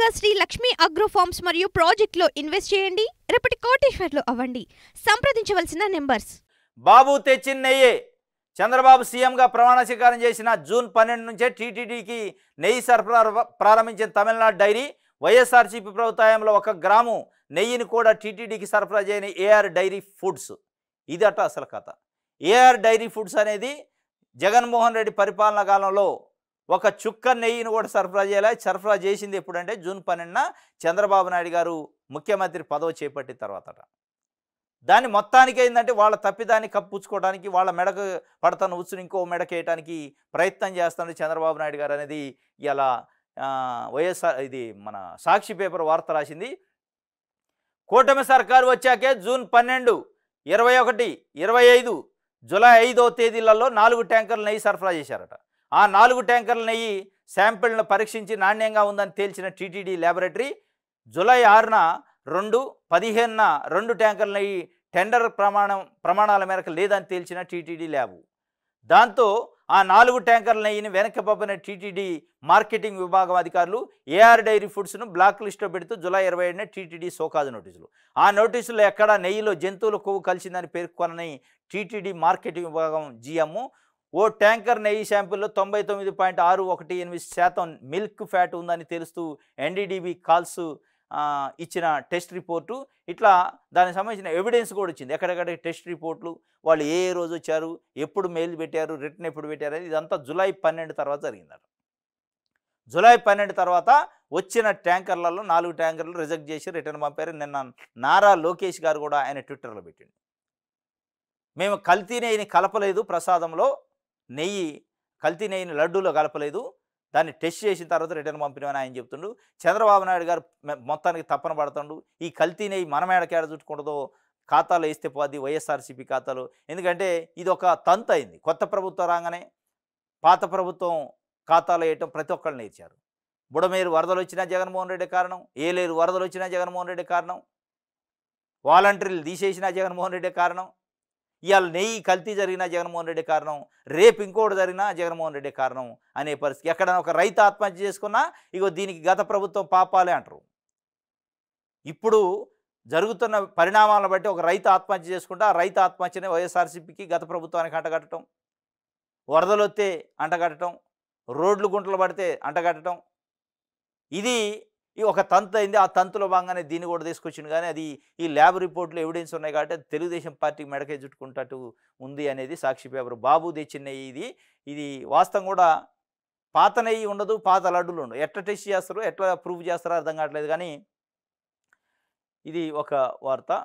గా Shri Lakshmi agro forms మరియు ప్రాజెక్ట్లో ఇన్వెస్ట్ చేయండి రేపటి కోటేశ్వర్లు అవ్వండి సంప్రదించవలసిన నెంబర్స్ బాబు తెచ్చిన నెయ్యి చంద్రబాబు సీఎంగా ప్రమాణ స్వీకారం చేసిన జూన్ పన్నెండు నుంచే టీటీడీకి నెయ్యి సరఫరా ప్రారంభించిన తమిళనాడు డైరీ వైఎస్ఆర్సీపీ ప్రభుత్వంలో ఒక గ్రాము నెయ్యిని కూడా టీటీడీకి సరఫరా చేయని ఏఆర్ డైరీ ఫుడ్స్ అట అసలు కథ ఏఆర్ డైరీ ఫుడ్స్ అనేది జగన్మోహన్ రెడ్డి పరిపాలనా కాలంలో ఒక చుక్క నెయ్యిని కూడా సరఫరా చేయాలి సరఫరా చేసింది ఎప్పుడంటే జూన్ పన్నెండున చంద్రబాబు నాయుడు గారు ముఖ్యమంత్రి పదవి చేపట్టిన తర్వాతట దాన్ని మొత్తానికి ఏంటంటే వాళ్ళ తప్పిదాన్ని కప్పుచ్చుకోవడానికి వాళ్ళ మెడకు పడతాను ఉచ్చుని ఇంకో మెడకేయటానికి ప్రయత్నం చేస్తాను చంద్రబాబు నాయుడు గారు అనేది ఇలా వైఎస్ఆర్ ఇది మన సాక్షి పేపర్ వార్త రాసింది కూటమి సర్కారు వచ్చాకే జూన్ పన్నెండు ఇరవై ఒకటి ఇరవై ఐదు జులై ఐదో తేదీలలో నాలుగు ట్యాంకర్లు నెయ్యి సరఫరా చేశారట ఆ నాలుగు ట్యాంకర్ల నెయ్యి శాంపిల్ను పరీక్షించి నాణ్యంగా ఉందని తేల్చిన టీటీడీ ల్యాబొరేటరీ జులై ఆరున రెండు పదిహేనున రెండు ట్యాంకర్ల నెయ్యి టెండర్ ప్రమాణం ప్రమాణాల మేరకు లేదని తేల్చిన టీటీడీ ల్యాబు దాంతో ఆ నాలుగు ట్యాంకర్ల నెయ్యిని వెనక్కి పంపిన టీటీడీ మార్కెటింగ్ విభాగం అధికారులు ఏఆర్ డైరీ ఫుడ్స్ను బ్లాక్ లిస్ట్లో పెడుతూ జులై ఇరవై ఏడున టీటీడీ సోకాజు నోటీసులు ఆ నోటీసులో ఎక్కడా నెయ్యిలో జంతువుల కొవ్వు కలిసిందని పేర్కొనని టీటీడీ మార్కెటింగ్ విభాగం జిఎం ఓ ట్యాంకర్ నెయ్యి శాంపిల్లో తొంభై తొమ్మిది పాయింట్ ఆరు ఒకటి ఎనిమిది శాతం మిల్క్ ఫ్యాట్ ఉందని తెలుస్తూ ఎన్డీడీబీ కాల్స్ ఇచ్చిన టెస్ట్ రిపోర్టు ఇట్లా దానికి సంబంధించిన ఎవిడెన్స్ కూడా వచ్చింది ఎక్కడెక్కడ టెస్ట్ రిపోర్ట్లు వాళ్ళు ఏ రోజు వచ్చారు ఎప్పుడు మెయిల్ పెట్టారు రిటర్న్ ఎప్పుడు పెట్టారు ఇదంతా జులై పన్నెండు తర్వాత జరిగిందట జులై పన్నెండు తర్వాత వచ్చిన ట్యాంకర్లలో నాలుగు ట్యాంకర్లు రిజెక్ట్ చేసి రిటర్న్ పంపారు నిన్న నారా లోకేష్ గారు కూడా ఆయన ట్విట్టర్లో పెట్టింది మేము కల్తీనే కలపలేదు ప్రసాదంలో నెయ్యి కల్తీ నెయ్యిని లడ్డూలో కలపలేదు దాన్ని టెస్ట్ చేసిన తర్వాత రిటర్న్ పంపిణీ ఆయన చెప్తుండు చంద్రబాబు నాయుడు గారు మొత్తానికి తప్పన పడుతుండు ఈ కల్తీ నెయ్యి మనం ఏడకేడ చుట్టుకుంటుందో ఖాతాలో వేస్తే పోది వైఎస్ఆర్సీపీ ఖాతాలో ఎందుకంటే ఇది ఒక తంత అయింది కొత్త ప్రభుత్వం రాగానే పాత ప్రభుత్వం ఖాతాలో వేయటం ప్రతి ఒక్కళ్ళు నేర్చారు బుడమేరు వరదలు వచ్చినా జగన్మోహన్ రెడ్డి కారణం ఏలేరు వరదలు వచ్చినా జగన్మోహన్ రెడ్డి కారణం వాలంటీర్లు తీసేసినా జగన్మోహన్ రెడ్డి కారణం ఇవాళ నెయ్యి కల్తీ జరిగినా జగన్మోహన్ రెడ్డి కారణం రేపు ఇంకోటి జరిగినా జగన్మోహన్ రెడ్డి కారణం అనే పరిస్థితి ఎక్కడైనా ఒక రైతు ఆత్మహత్య చేసుకున్నా ఇగో దీనికి గత ప్రభుత్వం పాపాలే అంటారు ఇప్పుడు జరుగుతున్న పరిణామాలను బట్టి ఒక రైతు ఆత్మహత్య చేసుకుంటే ఆ రైతు ఆత్మహత్యనే వైఎస్ఆర్సీపీకి గత ప్రభుత్వానికి అంటగట్టడం వరదలొత్తే అంటగట్టడం రోడ్లు గుంటలు పడితే అంటగట్టడం ఇది ఈ ఒక తంతు అయింది ఆ తంతులో భాగంగానే దీన్ని కూడా తీసుకొచ్చింది కానీ అది ఈ ల్యాబ్ రిపోర్ట్లు ఎవిడెన్స్ ఉన్నాయి కాబట్టి తెలుగుదేశం పార్టీకి మెడకే చుట్టుకుంటూ ఉంది అనేది సాక్షి పేపర్ బాబు తెచ్చిన ఇది ఇది వాస్తవం కూడా పాత ఉండదు పాత లడ్డులు ఉండవు ఎట్లా టెస్ట్ చేస్తారు ఎట్లా ప్రూవ్ చేస్తారో అర్థం కావట్లేదు కానీ ఇది ఒక వార్త